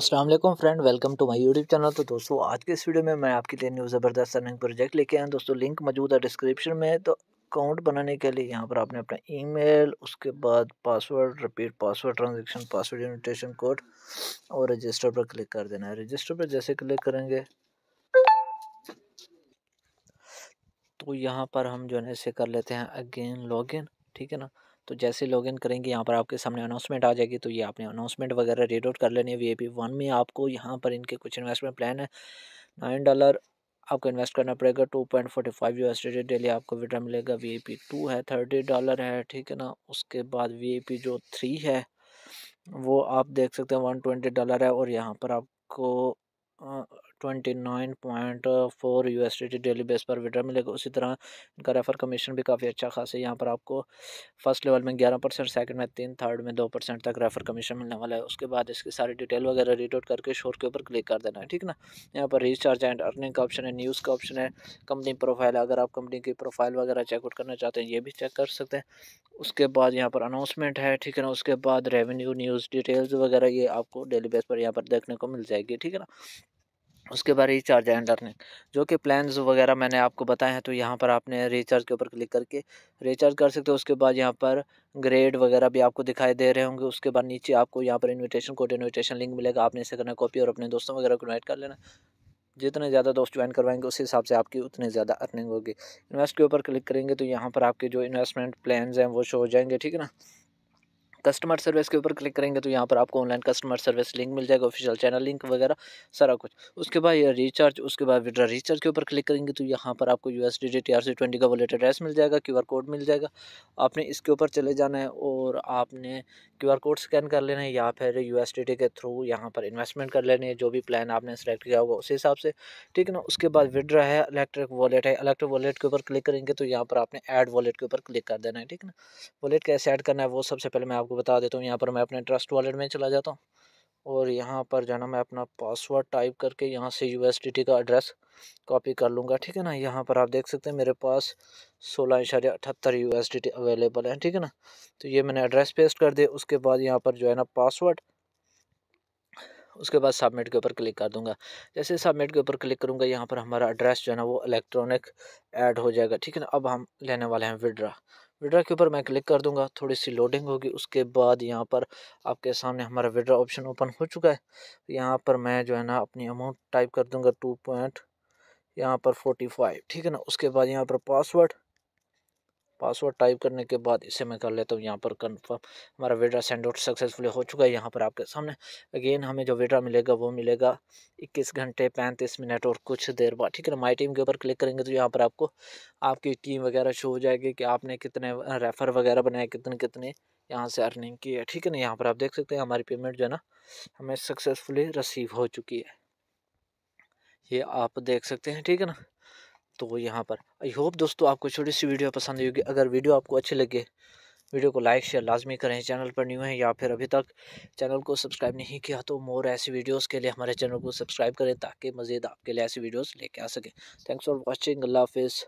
Aslam friend welcome to my YouTube channel तो दोस्तों आज के इस वीडियो में मैं आपके लिए न्यूज़ ज़बरदस्त अर्निंग प्रोजेक्ट लेके आया दोस्तों लिंक मौजूद है डिस्क्रिप्शन में तो अकाउंट बनाने के लिए यहाँ पर आपने अपना ईमेल उसके बाद password repeat password transaction password invitation code और रजिस्टर पर क्लिक कर देना है रजिस्टर पर जैसे क्लिक करेंगे तो यहाँ पर हम जो है इसे कर लेते हैं अगेन लॉग ठीक है ना तो जैसे लॉग इन करेंगे यहाँ पर आपके सामने अनाउंसमेंट आ जाएगी तो ये आपने अनाउंसमेंट वगैरह रेड आउट कर वी ए पी वन में आपको यहाँ पर इनके कुछ इन्वेस्टमेंट प्लान है नाइन डॉलर आपको इन्वेस्ट करना पड़ेगा two point forty five U S daily आपको विड्रा मिलेगा वी ए पी टू है थर्टी डॉलर है ठीक है ना उसके बाद वी ए पी जो थ्री है वो आप देख सकते हैं वन ट्वेंटी डॉलर है और यहाँ पर आपको twenty nine point four U S D daily base पर विड्रा मिलेगा उसी तरह इनका रेफर कमीशन भी काफ़ी अच्छा खास है यहाँ पर आपको फर्स्ट लेवल में ग्यारह परसेंट सेकेंड में तीन थर्ड में दो परसेंट तक रेफर कमीशन मिलने वाला है उसके बाद इसकी सारी डिटेल वगैरह रीड आउट करके शोर के ऊपर क्लिक कर देना है ठीक ना यहाँ पर रिचार्ज एंड अर्निंग का ऑप्शन है न्यूज़ का ऑप्शन है कंपनी प्रोफाइल अगर आप कंपनी की प्रोफाइल वगैरह चेकआउट करना चाहते हैं ये भी चेक कर सकते हैं उसके बाद यहाँ पर अनाउंसमेंट है ठीक है ना उसके बाद रेवेन्यू न्यूज़ डिटेल्स वगैरह ये आपको डेली बेस पर यहाँ पर देखने को मिल जाएगी ठीक है ना उसके बाद रिचार्ज एंड अर्निंग जो कि प्लान्स वगैरह मैंने आपको बताए हैं तो यहाँ पर आपने रिचार्ज के ऊपर क्लिक करके रिचार्ज कर सकते हो उसके बाद यहाँ पर ग्रेड वगैरह भी आपको दिखाई दे रहे होंगे उसके बाद नीचे आपको यहाँ पर इनविटेशन कोड इनविटेशन लिंक मिलेगा आपने इसे करना कॉपी और अपने दोस्तों वगैरह को इन्वाइट कर लेना जितने ज़्यादा दोस्त ज्वाइन करवाएंगे उस हिसाब से आपकी उतनी ज़्यादा अर्निंग होगी इन्वेस्ट के ऊपर क्लिक करेंगे तो यहाँ पर आपके जो इन्वेस्टमेंट प्लान्स हैं वो शो हो जाएंगे ठीक है ना कस्टमर सर्विस के ऊपर क्लिक करेंगे तो यहाँ पर आपको ऑनलाइन कस्टमर सर्विस लिंक मिल जाएगा ऑफिशियल चैनल लिंक वगैरह सारा कुछ उसके बाद ये रिचार्ज उसके बाद विड्रा रिचार्ज के ऊपर क्लिक करेंगे तो यहाँ पर आपको U S D D T R C twenty का वॉलेट एड्रेस मिल जाएगा क्यू आर कोड मिल जाएगा आपने इसके ऊपर चले जाना है और आपने क्यू आर कोड स्कैन कर लेना है या फिर यू एस डी डी के थ्रू यहाँ पर इन्वेस्टमेंट कर लेने जो भी प्लान आपने सेलेक्ट किया होगा उस हिसाब से ठीक है ना उसके बाद विड्रा है इलेक्ट्रिक वॉलेट है इलेक्ट्रिक वॉलेट के ऊपर क्लिक करेंगे तो यहाँ पर आपने एड वॉलेट के ऊपर क्लिक कर देना है ठीक है ना वॉलेट कैसे ऐड करना है वो सबसे पहले मैं आपको आपको बता देता हूँ यहाँ पर मैं अपने ट्रस्ट वॉलेट में चला जाता हूँ और यहाँ पर जो है मैं अपना पासवर्ड टाइप करके यहाँ से यू का एड्रेस कॉपी कर लूँगा ठीक है ना यहाँ पर आप देख सकते हैं मेरे पास सोलह इशारे अठहत्तर यू अवेलेबल है ठीक है ना तो ये मैंने एड्रेस पेस्ट कर दिया उसके बाद यहाँ पर जो है ना पासवर्ड उसके बाद सबमिट के ऊपर क्लिक कर दूंगा जैसे सबमिट के ऊपर क्लिक करूंगा यहाँ पर हमारा एड्रेस जो है ना वो इलेक्ट्रॉनिक ऐड हो जाएगा ठीक है ना अब हम लेने वाले हैं विड्रा विड्रा के ऊपर मैं क्लिक कर दूंगा थोड़ी सी लोडिंग होगी उसके बाद यहाँ पर आपके सामने हमारा विड्रा ऑप्शन ओपन हो चुका है यहाँ पर मैं जो है ना अपनी अमाउंट टाइप कर दूंगा टू पॉइंट यहाँ पर फोर्टी फाइव ठीक है ना उसके बाद यहाँ पर पासवर्ड पासवर्ड टाइप करने के बाद इसे मैं कर लेता हूँ यहाँ पर कंफर्म हमारा वेड्रा सेंड आउट सक्सेसफुली हो चुका है यहाँ पर आपके सामने अगेन हमें जो वेड्रा मिलेगा वो मिलेगा इक्कीस घंटे पैंतीस मिनट और कुछ देर बाद ठीक है ना माई टीम के ऊपर क्लिक करेंगे तो यहाँ पर आपको आपकी टीम वगैरह शो हो जाएगी कि आपने कितने रेफ़र वगैरह बनाए कितने कितने यहाँ से अर्निंग की है ठीक है ना यहाँ पर आप देख सकते हैं हमारी पेमेंट जो है ना हमें सक्सेसफुली रिसीव हो चुकी है ये आप देख सकते हैं ठीक है ना तो वो यहाँ पर आई होप दोस्तों आपको छोटी सी वीडियो पसंद होगी अगर वीडियो आपको अच्छी लगे वीडियो को लाइक शेयर लाजमी करें चैनल पर न्यू है या फिर अभी तक चैनल को सब्सक्राइब नहीं किया तो मोर ऐसी वीडियोस के लिए हमारे चैनल को सब्सक्राइब करें ताकि मज़ीद आपके लिए ऐसी वीडियोस लेके आ सकें थैंक्स फॉर वाचिंग अल्लाह हाफिज़